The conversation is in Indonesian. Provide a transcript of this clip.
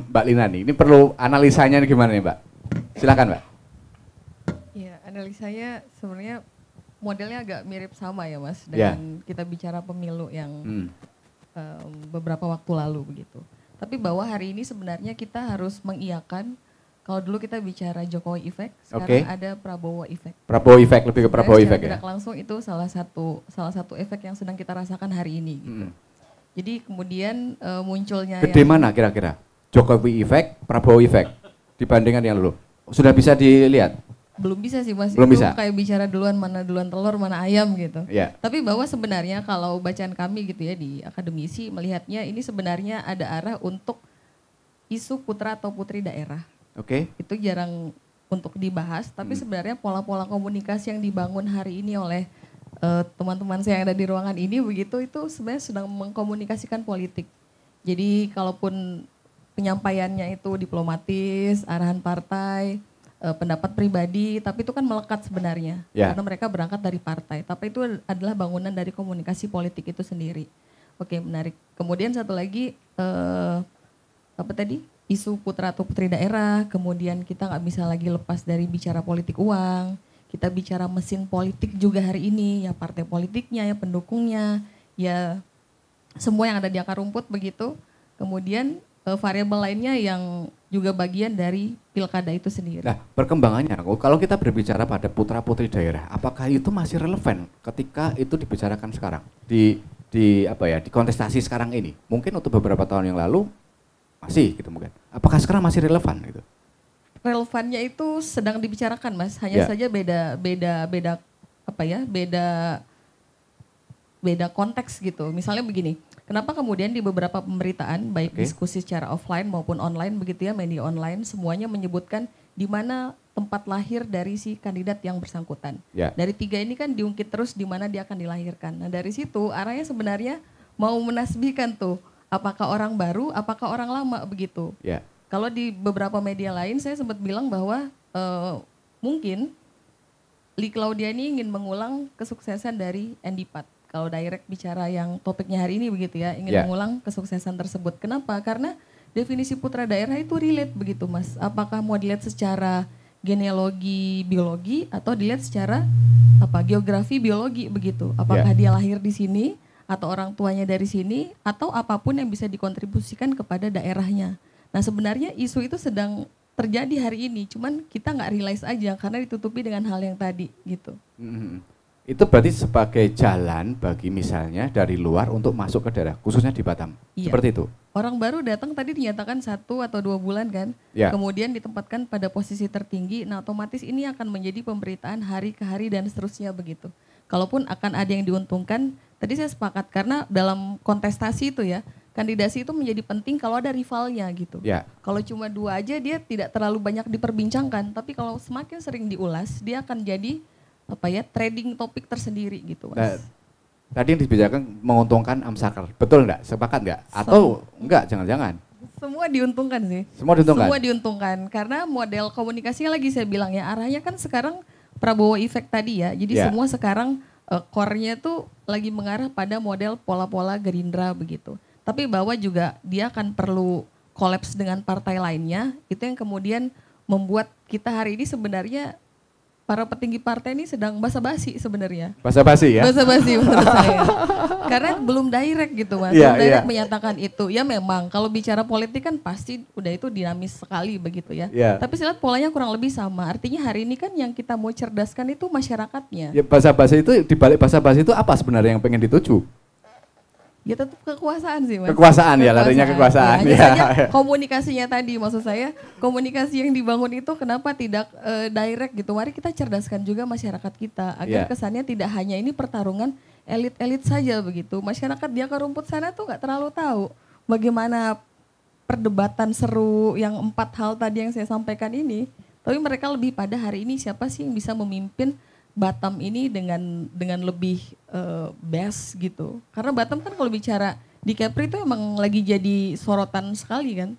Mbak Lina nih, ini perlu analisanya nih gimana nih Mbak? Silakan Mbak. Iya, analisanya sebenarnya modelnya agak mirip sama ya Mas iya. dengan ya. kita bicara pemilu yang hmm. um, beberapa waktu lalu begitu. Tapi bahwa hari ini sebenarnya kita harus mengiakan kalau dulu kita bicara Jokowi efek sekarang okay. ada Prabowo efek Prabowo efek lebih ke Prabowo efek ya. Tidak langsung itu salah satu salah satu efek yang sedang kita rasakan hari ini. Gitu. Hmm. Jadi kemudian uh, munculnya. Gede yang, mana kira-kira? Jokowi effect, Prabowo effect dibandingkan yang dulu? Sudah bisa dilihat? Belum bisa sih mas, Belum bisa. kayak bicara duluan mana duluan telur, mana ayam gitu. Yeah. Tapi bahwa sebenarnya kalau bacaan kami gitu ya di akademisi melihatnya ini sebenarnya ada arah untuk isu putra atau putri daerah. Oke. Okay. Itu jarang untuk dibahas, tapi hmm. sebenarnya pola-pola komunikasi yang dibangun hari ini oleh eh, teman-teman uh, saya yang ada di ruangan ini begitu itu sebenarnya sedang mengkomunikasikan politik. Jadi kalaupun penyampaiannya itu diplomatis, arahan partai, uh, pendapat pribadi, tapi itu kan melekat sebenarnya. Yeah. Karena mereka berangkat dari partai, tapi itu adalah bangunan dari komunikasi politik itu sendiri. Oke, menarik. Kemudian satu lagi eh, apa tadi? Isu putra atau putri daerah, kemudian kita nggak bisa lagi lepas dari bicara politik uang. Kita bicara mesin politik juga hari ini, ya partai politiknya, ya pendukungnya, ya semua yang ada di akar rumput begitu. Kemudian uh, variabel lainnya yang juga bagian dari pilkada itu sendiri. Nah, perkembangannya, kalau kita berbicara pada putra putri daerah, apakah itu masih relevan ketika itu dibicarakan sekarang di di apa ya di kontestasi sekarang ini? Mungkin untuk beberapa tahun yang lalu masih gitu mungkin. Apakah sekarang masih relevan gitu? Relevannya itu sedang dibicarakan, mas. Hanya ya. saja beda beda beda apa ya beda beda konteks gitu. Misalnya begini, Kenapa kemudian di beberapa pemberitaan baik okay. diskusi secara offline maupun online begitu ya media online semuanya menyebutkan di mana tempat lahir dari si kandidat yang bersangkutan. Yeah. Dari tiga ini kan diungkit terus di mana dia akan dilahirkan. Nah dari situ arahnya sebenarnya mau menasbihkan tuh apakah orang baru, apakah orang lama begitu. Yeah. Kalau di beberapa media lain saya sempat bilang bahwa uh, mungkin Li Claudia ini ingin mengulang kesuksesan dari Andy Pat kalau direct bicara yang topiknya hari ini begitu ya, ingin yeah. mengulang kesuksesan tersebut. Kenapa? Karena definisi putra daerah itu relate begitu mas. Apakah mau dilihat secara genealogi biologi atau dilihat secara apa geografi biologi begitu? Apakah yeah. dia lahir di sini atau orang tuanya dari sini atau apapun yang bisa dikontribusikan kepada daerahnya. Nah sebenarnya isu itu sedang terjadi hari ini, cuman kita nggak realize aja karena ditutupi dengan hal yang tadi gitu. Mm -hmm. Itu berarti sebagai jalan bagi misalnya dari luar untuk masuk ke daerah, khususnya di Batam. Iya. Seperti itu. Orang baru datang tadi dinyatakan satu atau dua bulan kan, ya. kemudian ditempatkan pada posisi tertinggi. Nah otomatis ini akan menjadi pemberitaan hari ke hari dan seterusnya begitu. Kalaupun akan ada yang diuntungkan, tadi saya sepakat karena dalam kontestasi itu ya, kandidasi itu menjadi penting kalau ada rivalnya gitu. Ya. Kalau cuma dua aja dia tidak terlalu banyak diperbincangkan, tapi kalau semakin sering diulas dia akan jadi apa ya trading topik tersendiri gitu mas. Nah, tadi yang dibicarakan menguntungkan amsaker, betul nggak? Sepakat nggak? Atau nggak? Jangan-jangan? Semua diuntungkan sih. Semua diuntungkan. Semua diuntungkan karena model komunikasinya lagi saya bilang ya arahnya kan sekarang Prabowo efek tadi ya. Jadi yeah. semua sekarang uh, core-nya tuh lagi mengarah pada model pola-pola Gerindra begitu. Tapi bahwa juga dia akan perlu kolaps dengan partai lainnya, itu yang kemudian membuat kita hari ini sebenarnya para petinggi partai ini sedang basa-basi sebenarnya. Basa-basi ya? Basa-basi menurut saya. Karena belum direct gitu mas, yeah, belum direct yeah. menyatakan itu. Ya memang kalau bicara politik kan pasti udah itu dinamis sekali begitu ya. Yeah. Tapi silat polanya kurang lebih sama. Artinya hari ini kan yang kita mau cerdaskan itu masyarakatnya. Ya basa-basi itu dibalik basa-basi itu apa sebenarnya yang pengen dituju? Ya tetap kekuasaan sih mas. Kekuasaan ya larinya kekuasaan. Ya, ya. komunikasinya tadi maksud saya komunikasi yang dibangun itu kenapa tidak uh, direct gitu? Mari kita cerdaskan juga masyarakat kita agar yeah. kesannya tidak hanya ini pertarungan elit-elit saja begitu. Masyarakat dia ke rumput sana tuh nggak terlalu tahu bagaimana perdebatan seru yang empat hal tadi yang saya sampaikan ini. Tapi mereka lebih pada hari ini siapa sih yang bisa memimpin Batam ini dengan dengan lebih uh, best gitu. Karena Batam kan kalau bicara di Capri itu emang lagi jadi sorotan sekali kan.